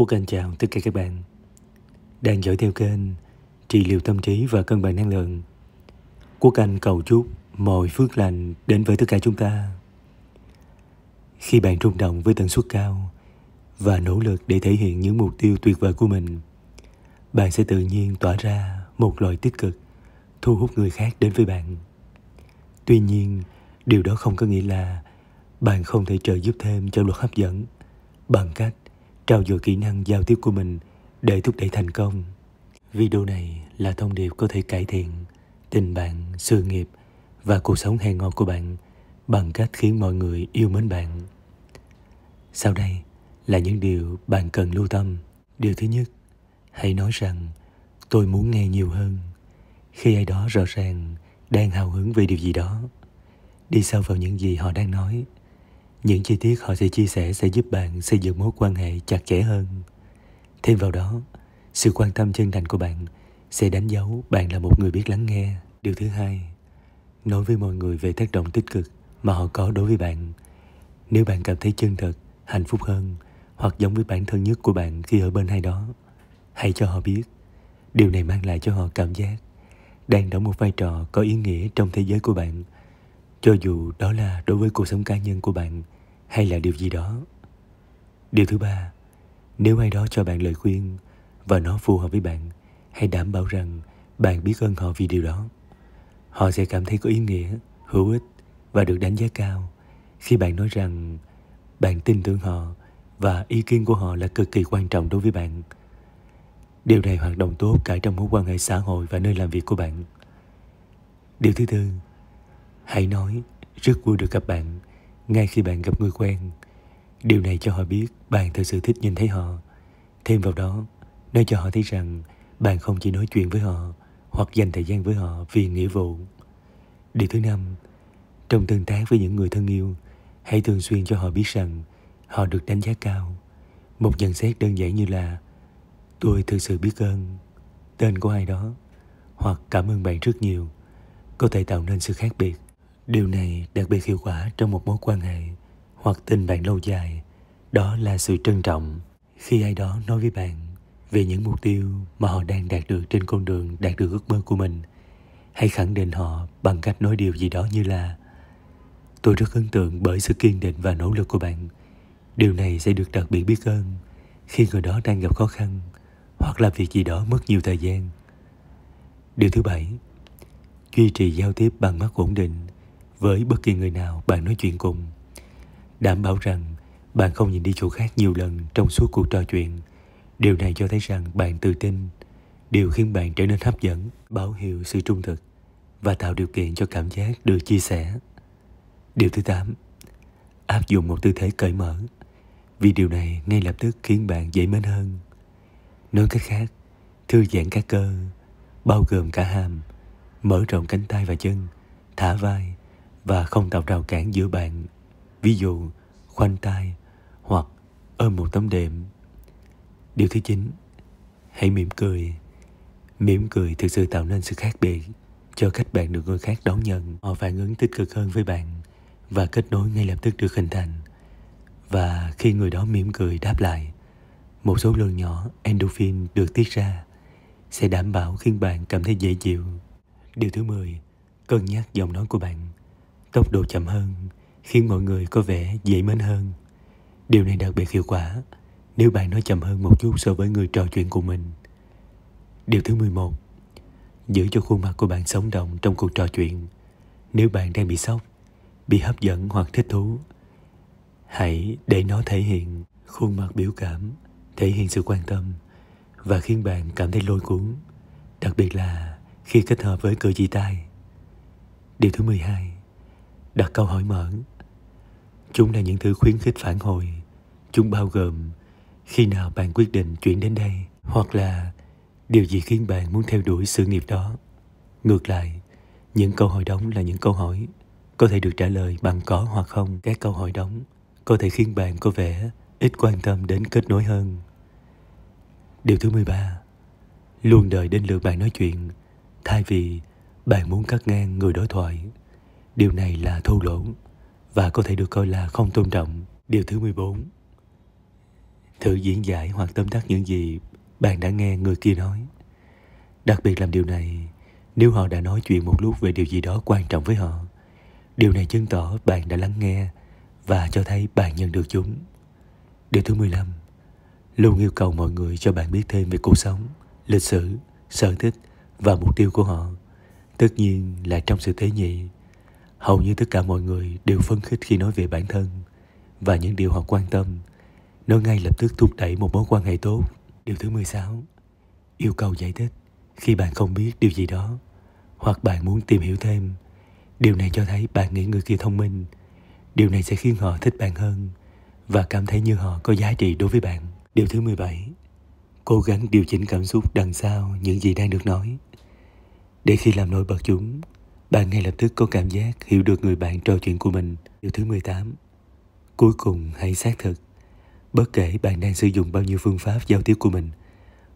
Quốc Anh chào tất cả các bạn Đang dõi theo kênh Trị liệu tâm trí và cân bằng năng lượng Quốc kênh cầu chúc mọi phước lành đến với tất cả chúng ta Khi bạn rung động với tần suất cao Và nỗ lực để thể hiện những mục tiêu tuyệt vời của mình Bạn sẽ tự nhiên tỏa ra một loại tích cực Thu hút người khác đến với bạn Tuy nhiên, điều đó không có nghĩa là bạn không thể trợ giúp thêm cho luật hấp dẫn bằng cách trao dồi kỹ năng giao tiếp của mình để thúc đẩy thành công. Video này là thông điệp có thể cải thiện tình bạn, sự nghiệp và cuộc sống hàng ngọt của bạn bằng cách khiến mọi người yêu mến bạn. Sau đây là những điều bạn cần lưu tâm. Điều thứ nhất, hãy nói rằng tôi muốn nghe nhiều hơn khi ai đó rõ ràng đang hào hứng về điều gì đó đi sâu vào những gì họ đang nói những chi tiết họ sẽ chia sẻ sẽ giúp bạn xây dựng mối quan hệ chặt chẽ hơn. Thêm vào đó, sự quan tâm chân thành của bạn sẽ đánh dấu bạn là một người biết lắng nghe. Điều thứ hai, nói với mọi người về tác động tích cực mà họ có đối với bạn. Nếu bạn cảm thấy chân thật, hạnh phúc hơn hoặc giống với bản thân nhất của bạn khi ở bên ai đó, hãy cho họ biết. Điều này mang lại cho họ cảm giác đang đóng một vai trò có ý nghĩa trong thế giới của bạn – cho dù đó là đối với cuộc sống cá nhân của bạn hay là điều gì đó điều thứ ba nếu ai đó cho bạn lời khuyên và nó phù hợp với bạn hãy đảm bảo rằng bạn biết ơn họ vì điều đó họ sẽ cảm thấy có ý nghĩa hữu ích và được đánh giá cao khi bạn nói rằng bạn tin tưởng họ và ý kiến của họ là cực kỳ quan trọng đối với bạn điều này hoạt động tốt cả trong mối quan hệ xã hội và nơi làm việc của bạn điều thứ tư Hãy nói rất vui được gặp bạn ngay khi bạn gặp người quen. Điều này cho họ biết bạn thật sự thích nhìn thấy họ. Thêm vào đó, nó cho họ thấy rằng bạn không chỉ nói chuyện với họ hoặc dành thời gian với họ vì nghĩa vụ. Điều thứ năm, trong tương tác với những người thân yêu, hãy thường xuyên cho họ biết rằng họ được đánh giá cao. Một nhận xét đơn giản như là Tôi thực sự biết ơn tên của ai đó hoặc cảm ơn bạn rất nhiều có thể tạo nên sự khác biệt Điều này đặc biệt hiệu quả trong một mối quan hệ hoặc tình bạn lâu dài. Đó là sự trân trọng khi ai đó nói với bạn về những mục tiêu mà họ đang đạt được trên con đường đạt được ước mơ của mình hay khẳng định họ bằng cách nói điều gì đó như là Tôi rất ấn tượng bởi sự kiên định và nỗ lực của bạn. Điều này sẽ được đặc biệt biết ơn khi người đó đang gặp khó khăn hoặc là việc gì đó mất nhiều thời gian. Điều thứ bảy, duy trì giao tiếp bằng mắt ổn định với bất kỳ người nào bạn nói chuyện cùng. Đảm bảo rằng bạn không nhìn đi chỗ khác nhiều lần trong suốt cuộc trò chuyện. Điều này cho thấy rằng bạn tự tin, điều khiến bạn trở nên hấp dẫn, báo hiệu sự trung thực và tạo điều kiện cho cảm giác được chia sẻ. Điều thứ 8. Áp dụng một tư thế cởi mở vì điều này ngay lập tức khiến bạn dễ mến hơn. Nói cách khác, thư giãn các cơ, bao gồm cả hàm, mở rộng cánh tay và chân, thả vai, và không tạo rào cản giữa bạn. Ví dụ, khoanh tay hoặc ôm một tấm đệm. Điều thứ chín Hãy mỉm cười. Mỉm cười thực sự tạo nên sự khác biệt cho cách bạn được người khác đón nhận. Họ phản ứng tích cực hơn với bạn và kết nối ngay lập tức được hình thành. Và khi người đó mỉm cười đáp lại, một số lượng nhỏ endorphin được tiết ra sẽ đảm bảo khiến bạn cảm thấy dễ chịu. Điều thứ 10. Cân nhắc giọng nói của bạn tốc độ chậm hơn khiến mọi người có vẻ dễ mến hơn. Điều này đặc biệt hiệu quả nếu bạn nói chậm hơn một chút so với người trò chuyện của mình. Điều thứ 11. Giữ cho khuôn mặt của bạn sống động trong cuộc trò chuyện. Nếu bạn đang bị sốc, bị hấp dẫn hoặc thích thú, hãy để nó thể hiện khuôn mặt biểu cảm, thể hiện sự quan tâm và khiến bạn cảm thấy lôi cuốn, đặc biệt là khi kết hợp với cử chỉ tay. Điều thứ 12 đặt câu hỏi mở chúng là những thứ khuyến khích phản hồi chúng bao gồm khi nào bạn quyết định chuyển đến đây hoặc là điều gì khiến bạn muốn theo đuổi sự nghiệp đó ngược lại những câu hỏi đóng là những câu hỏi có thể được trả lời bằng có hoặc không các câu hỏi đóng có thể khiến bạn có vẻ ít quan tâm đến kết nối hơn điều thứ 13 luôn đợi đến lượt bạn nói chuyện thay vì bạn muốn cắt ngang người đối thoại Điều này là thô lỗ và có thể được coi là không tôn trọng. Điều thứ 14. Thử diễn giải hoặc tóm tắt những gì bạn đã nghe người kia nói. Đặc biệt làm điều này nếu họ đã nói chuyện một lúc về điều gì đó quan trọng với họ. Điều này chứng tỏ bạn đã lắng nghe và cho thấy bạn nhận được chúng. Điều thứ 15. Luôn yêu cầu mọi người cho bạn biết thêm về cuộc sống, lịch sử, sở thích và mục tiêu của họ. Tất nhiên là trong sự tế nhị hầu như tất cả mọi người đều phấn khích khi nói về bản thân và những điều họ quan tâm nó ngay lập tức thúc đẩy một mối quan hệ tốt điều thứ 16 yêu cầu giải thích khi bạn không biết điều gì đó hoặc bạn muốn tìm hiểu thêm điều này cho thấy bạn nghĩ người kia thông minh điều này sẽ khiến họ thích bạn hơn và cảm thấy như họ có giá trị đối với bạn điều thứ 17 cố gắng điều chỉnh cảm xúc đằng sau những gì đang được nói để khi làm nổi bật chúng bạn ngay lập tức có cảm giác hiểu được người bạn trò chuyện của mình. Điều thứ 18. Cuối cùng hãy xác thực. Bất kể bạn đang sử dụng bao nhiêu phương pháp giao tiếp của mình,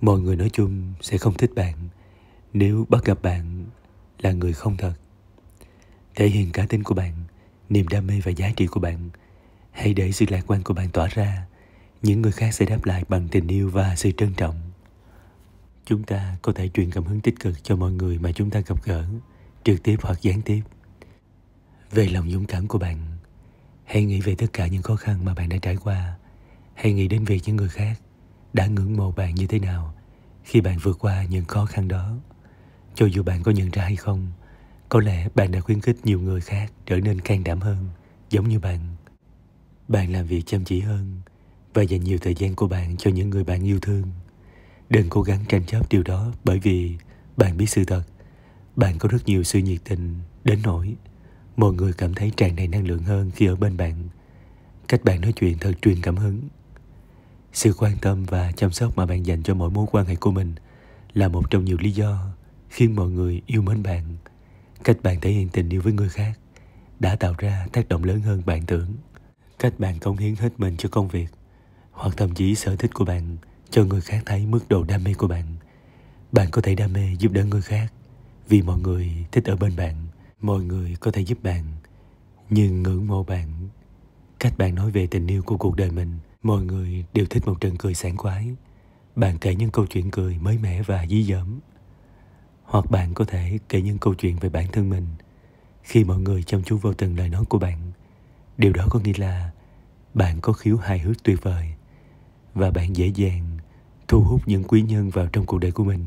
mọi người nói chung sẽ không thích bạn nếu bắt gặp bạn là người không thật. Thể hiện cá tính của bạn, niềm đam mê và giá trị của bạn. Hãy để sự lạc quan của bạn tỏa ra. Những người khác sẽ đáp lại bằng tình yêu và sự trân trọng. Chúng ta có thể truyền cảm hứng tích cực cho mọi người mà chúng ta gặp gỡ trực tiếp hoặc gián tiếp về lòng dũng cảm của bạn hãy nghĩ về tất cả những khó khăn mà bạn đã trải qua hãy nghĩ đến việc những người khác đã ngưỡng mộ bạn như thế nào khi bạn vượt qua những khó khăn đó cho dù bạn có nhận ra hay không có lẽ bạn đã khuyến khích nhiều người khác trở nên can đảm hơn giống như bạn bạn làm việc chăm chỉ hơn và dành nhiều thời gian của bạn cho những người bạn yêu thương đừng cố gắng tranh chấp điều đó bởi vì bạn biết sự thật bạn có rất nhiều sự nhiệt tình đến nỗi mọi người cảm thấy tràn đầy năng lượng hơn khi ở bên bạn. Cách bạn nói chuyện thật truyền cảm hứng. Sự quan tâm và chăm sóc mà bạn dành cho mỗi mối quan hệ của mình là một trong nhiều lý do khiến mọi người yêu mến bạn. Cách bạn thể hiện tình yêu với người khác đã tạo ra tác động lớn hơn bạn tưởng. Cách bạn cống hiến hết mình cho công việc hoặc thậm chí sở thích của bạn cho người khác thấy mức độ đam mê của bạn. Bạn có thể đam mê giúp đỡ người khác vì mọi người thích ở bên bạn mọi người có thể giúp bạn nhưng ngưỡng mộ bạn cách bạn nói về tình yêu của cuộc đời mình mọi người đều thích một trận cười sảng khoái bạn kể những câu chuyện cười mới mẻ và dí dỏm hoặc bạn có thể kể những câu chuyện về bản thân mình khi mọi người chăm chú vào từng lời nói của bạn điều đó có nghĩa là bạn có khiếu hài hước tuyệt vời và bạn dễ dàng thu hút những quý nhân vào trong cuộc đời của mình